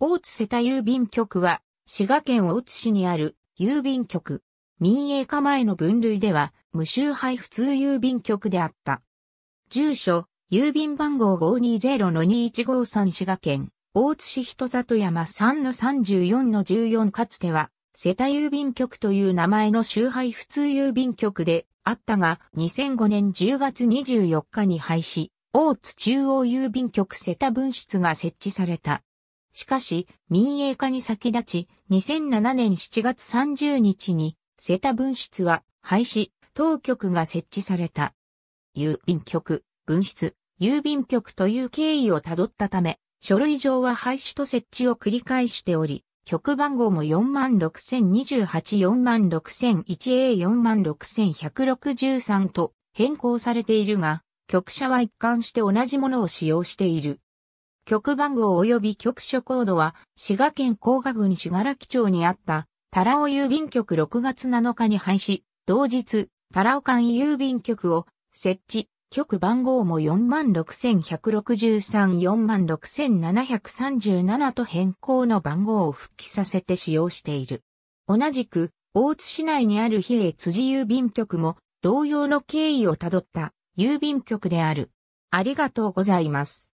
大津瀬田郵便局は、滋賀県大津市にある郵便局。民営化前の分類では、無周配普通郵便局であった。住所、郵便番号520-2153滋賀県、大津市人里山3-34-14かつては、瀬田郵便局という名前の周配普通郵便局であったが、2005年10月24日に廃止、大津中央郵便局瀬田分室が設置された。しかし、民営化に先立ち、2007年7月30日に、セタ分室は廃止、当局が設置された。郵便局、分室、郵便局という経緯をたどったため、書類上は廃止と設置を繰り返しており、局番号も 46028-46001A46163 と変更されているが、局舎は一貫して同じものを使用している。局番号及び局所コードは、滋賀県甲賀郡滋賀木町にあった、タラオ郵便局6月7日に廃止、同日、タラオ間郵便局を設置、局番号も46163-46737と変更の番号を復帰させて使用している。同じく、大津市内にある比叡辻郵便局も同様の経緯をたどった郵便局である。ありがとうございます。